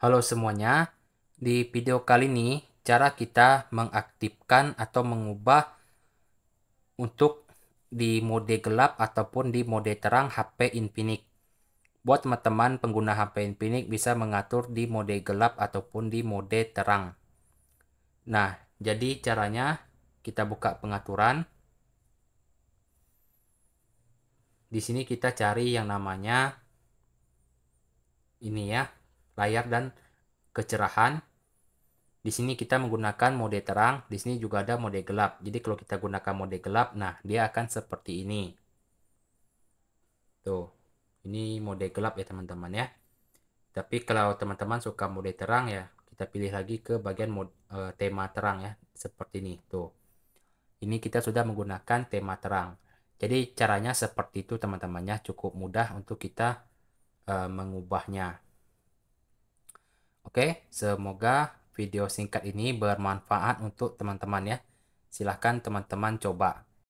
Halo semuanya, di video kali ini cara kita mengaktifkan atau mengubah untuk di mode gelap ataupun di mode terang HP Infinix. Buat teman-teman pengguna HP Infinix bisa mengatur di mode gelap ataupun di mode terang. Nah, jadi caranya kita buka pengaturan. Di sini kita cari yang namanya ini ya, layar dan kecerahan. Di sini kita menggunakan mode terang, di sini juga ada mode gelap. Jadi kalau kita gunakan mode gelap, nah dia akan seperti ini. Tuh, ini mode gelap ya teman-teman ya. Tapi kalau teman-teman suka mode terang ya, kita pilih lagi ke bagian mode, e, eh, tema terang ya, seperti ini. Tuh, ini kita sudah menggunakan tema terang. Jadi caranya seperti itu teman temannya cukup mudah untuk kita e, mengubahnya. Oke, semoga video singkat ini bermanfaat untuk teman-teman ya. Silahkan teman-teman coba.